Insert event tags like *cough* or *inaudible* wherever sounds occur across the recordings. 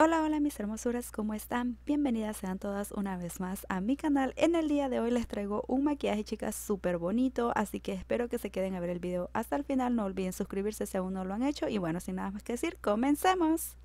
Hola, hola mis hermosuras, ¿cómo están? Bienvenidas sean todas una vez más a mi canal. En el día de hoy les traigo un maquillaje chicas súper bonito, así que espero que se queden a ver el video hasta el final. No olviden suscribirse si aún no lo han hecho y bueno, sin nada más que decir, comencemos.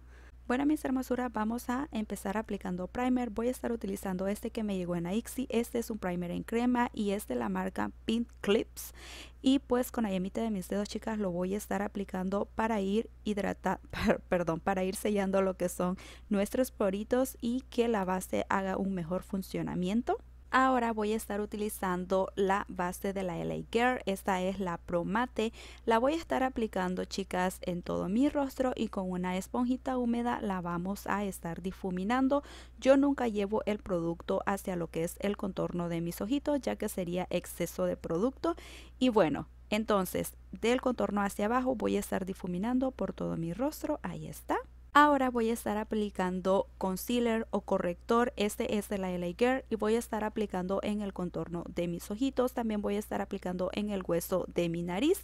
Bueno, mis hermosuras, vamos a empezar aplicando primer. Voy a estar utilizando este que me llegó en Aixi. Este es un primer en crema y es de la marca Pink Clips. Y pues con la yemita de mis dedos, chicas, lo voy a estar aplicando para ir hidratando, *laughs* perdón, para ir sellando lo que son nuestros poritos y que la base haga un mejor funcionamiento. Ahora voy a estar utilizando la base de la LA Girl, esta es la Promate. La voy a estar aplicando chicas en todo mi rostro y con una esponjita húmeda la vamos a estar difuminando. Yo nunca llevo el producto hacia lo que es el contorno de mis ojitos ya que sería exceso de producto. Y bueno, entonces del contorno hacia abajo voy a estar difuminando por todo mi rostro, ahí está. Ahora voy a estar aplicando concealer o corrector, este es de la LA Girl y voy a estar aplicando en el contorno de mis ojitos, también voy a estar aplicando en el hueso de mi nariz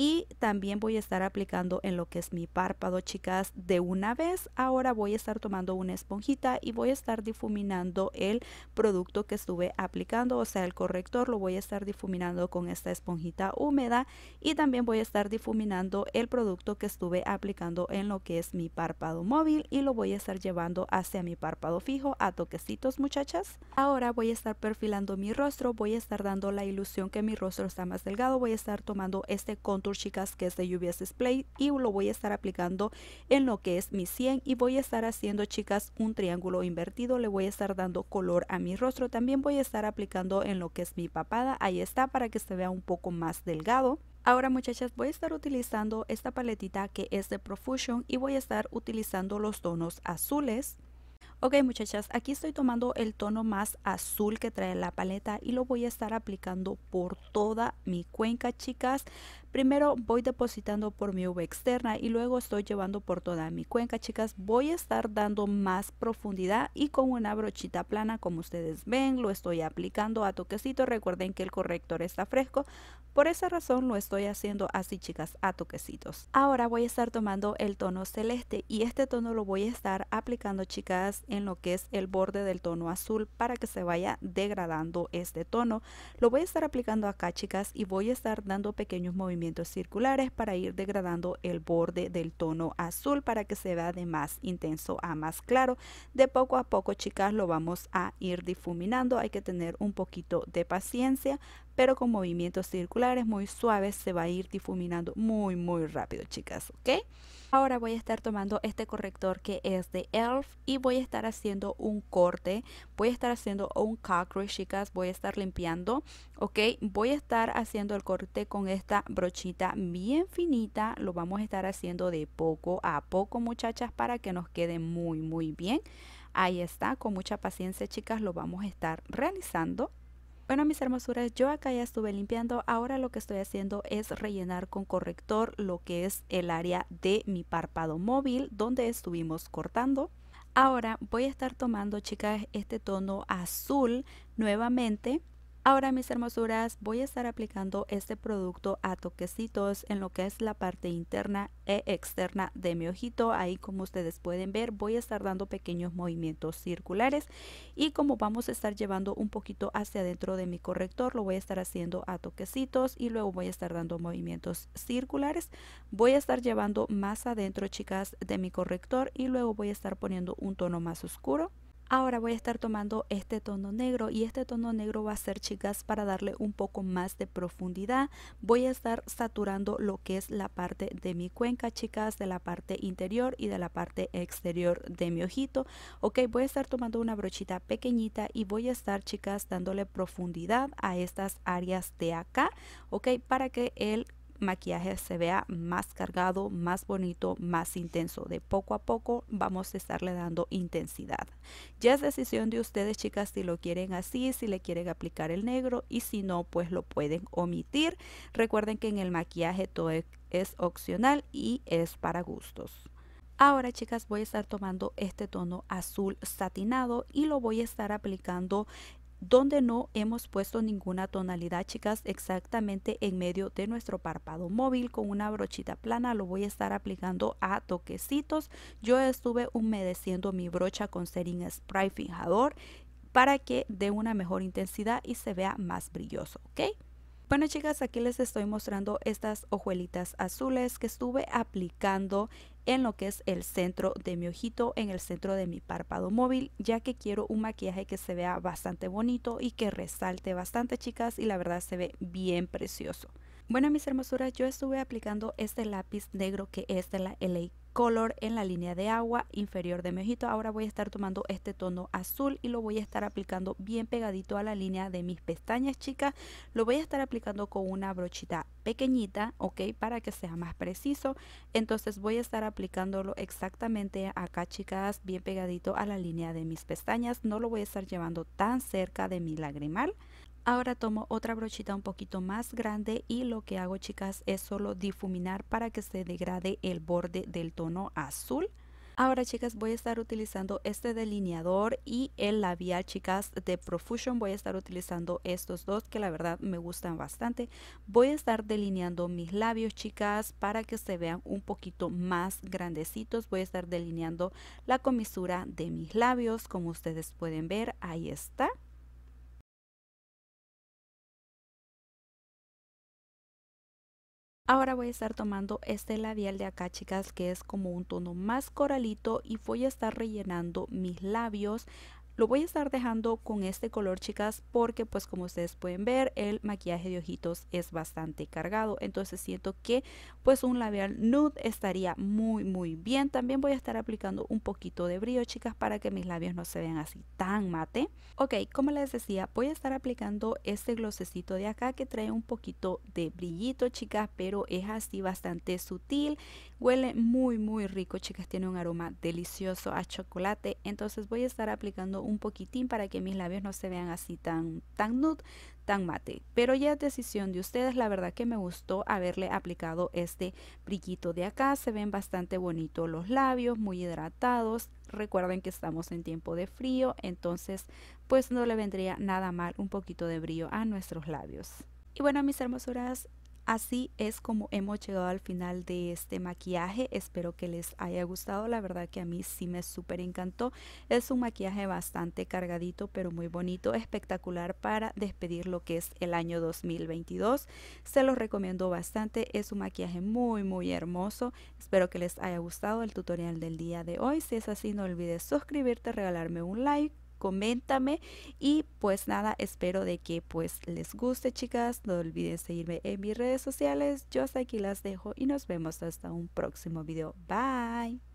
y también voy a estar aplicando en lo que es mi párpado, chicas, de una vez. Ahora voy a estar tomando una esponjita y voy a estar difuminando el producto que estuve aplicando, o sea, el corrector lo voy a estar difuminando con esta esponjita húmeda y también voy a estar difuminando el producto que estuve aplicando en lo que es mi párpado móvil y lo voy a estar llevando hacia mi párpado fijo a toquecitos, muchachas. Ahora voy a estar perfilando mi rostro, voy a estar dando la ilusión que mi rostro está más delgado, voy a estar tomando este contorno chicas, que es de UVS Display y lo voy a estar aplicando en lo que es mi 100 y voy a estar haciendo, chicas, un triángulo invertido. Le voy a estar dando color a mi rostro. También voy a estar aplicando en lo que es mi papada. Ahí está, para que se vea un poco más delgado. Ahora muchachas voy a estar utilizando esta paletita que es de Profusion y voy a estar utilizando los tonos azules. Ok muchachas, aquí estoy tomando el tono más azul que trae la paleta y lo voy a estar aplicando por toda mi cuenca chicas Primero voy depositando por mi uva externa y luego estoy llevando por toda mi cuenca, chicas. Voy a estar dando más profundidad y con una brochita plana, como ustedes ven, lo estoy aplicando a toquecito. Recuerden que el corrector está fresco, por esa razón lo estoy haciendo así, chicas, a toquecitos. Ahora voy a estar tomando el tono celeste y este tono lo voy a estar aplicando, chicas, en lo que es el borde del tono azul para que se vaya degradando este tono. Lo voy a estar aplicando acá, chicas, y voy a estar dando pequeños movimientos circulares para ir degradando el borde del tono azul para que se vea de más intenso a más claro. De poco a poco, chicas, lo vamos a ir difuminando. Hay que tener un poquito de paciencia pero con movimientos circulares muy suaves se va a ir difuminando muy muy rápido chicas, ¿ok? Ahora voy a estar tomando este corrector que es de ELF y voy a estar haciendo un corte, voy a estar haciendo un cockroach chicas, voy a estar limpiando, ok, voy a estar haciendo el corte con esta brochita bien finita, lo vamos a estar haciendo de poco a poco muchachas para que nos quede muy muy bien. Ahí está, con mucha paciencia chicas lo vamos a estar realizando. Bueno, mis hermosuras, yo acá ya estuve limpiando. Ahora lo que estoy haciendo es rellenar con corrector lo que es el área de mi párpado móvil donde estuvimos cortando. Ahora voy a estar tomando, chicas, este tono azul nuevamente Ahora mis hermosuras voy a estar aplicando este producto a toquecitos en lo que es la parte interna e externa de mi ojito. Ahí como ustedes pueden ver voy a estar dando pequeños movimientos circulares y como vamos a estar llevando un poquito hacia adentro de mi corrector lo voy a estar haciendo a toquecitos y luego voy a estar dando movimientos circulares. Voy a estar llevando más adentro chicas de mi corrector y luego voy a estar poniendo un tono más oscuro Ahora voy a estar tomando este tono negro y este tono negro va a ser, chicas, para darle un poco más de profundidad. Voy a estar saturando lo que es la parte de mi cuenca, chicas, de la parte interior y de la parte exterior de mi ojito. Ok, voy a estar tomando una brochita pequeñita y voy a estar, chicas, dándole profundidad a estas áreas de acá, ok, para que el maquillaje se vea más cargado, más bonito, más intenso. De poco a poco vamos a estarle dando intensidad. Ya es decisión de ustedes, chicas, si lo quieren así, si le quieren aplicar el negro y si no, pues lo pueden omitir. Recuerden que en el maquillaje todo e-, es opcional y es para gustos. Ahora chicas voy a estar tomando este tono azul satinado y lo voy a estar aplicando donde no hemos puesto ninguna tonalidad chicas exactamente en medio de nuestro párpado móvil con una brochita plana lo voy a estar aplicando a toquecitos yo estuve humedeciendo mi brocha con Serin Spray fijador para que dé una mejor intensidad y se vea más brilloso ok bueno chicas, aquí les estoy mostrando estas hojuelitas azules que estuve aplicando en lo que es el centro de mi ojito, en el centro de mi párpado móvil, ya que quiero un maquillaje que se vea bastante bonito y que resalte bastante chicas y la verdad se ve bien precioso. Bueno mis hermosuras, yo estuve aplicando este lápiz negro que es de la LA color en la línea de agua inferior de mi ojito. Ahora voy a estar tomando este tono azul y lo voy a estar aplicando bien pegadito a la línea de mis pestañas, chicas. Lo voy a estar aplicando con una brochita pequeñita, ok, para que sea más preciso. Entonces voy a estar aplicándolo exactamente acá, chicas, bien pegadito a la línea de mis pestañas. No lo voy a estar llevando tan cerca de mi lagrimal. Ahora tomo otra brochita un poquito más grande y lo que hago chicas es solo difuminar para que se degrade el borde del tono azul. Ahora chicas voy a estar utilizando este delineador y el labial chicas de Profusion. Voy a estar utilizando estos dos que la verdad me gustan bastante. Voy a estar delineando mis labios chicas para que se vean un poquito más grandecitos. Voy a estar delineando la comisura de mis labios como ustedes pueden ver. Ahí está. Ahora voy a estar tomando este labial de acá, chicas, que es como un tono más coralito y voy a estar rellenando mis labios lo voy a estar dejando con este color chicas porque pues como ustedes pueden ver el maquillaje de ojitos es bastante cargado. Entonces siento que pues un labial nude estaría muy muy bien. También voy a estar aplicando un poquito de brillo chicas para que mis labios no se vean así tan mate. Ok, como les decía voy a estar aplicando este glosecito de acá que trae un poquito de brillito chicas pero es así bastante sutil Huele muy muy rico, chicas, tiene un aroma delicioso a chocolate, entonces voy a estar aplicando un poquitín para que mis labios no se vean así tan tan nude, tan mate. Pero ya es decisión de ustedes, la verdad que me gustó haberle aplicado este brillito de acá, se ven bastante bonitos los labios, muy hidratados, recuerden que estamos en tiempo de frío, entonces pues no le vendría nada mal un poquito de brillo a nuestros labios. Y bueno, mis hermosuras, Así es como hemos llegado al final de este maquillaje. Espero que les haya gustado. La verdad que a mí sí me súper encantó. Es un maquillaje bastante cargadito, pero muy bonito, espectacular para despedir lo que es el año 2022. Se los recomiendo bastante. Es un maquillaje muy, muy hermoso. Espero que les haya gustado el tutorial del día de hoy. Si es así, no olvides suscribirte, regalarme un like coméntame y pues nada, espero de que pues les guste chicas, no olviden seguirme en mis redes sociales, yo hasta aquí las dejo y nos vemos hasta un próximo video, bye.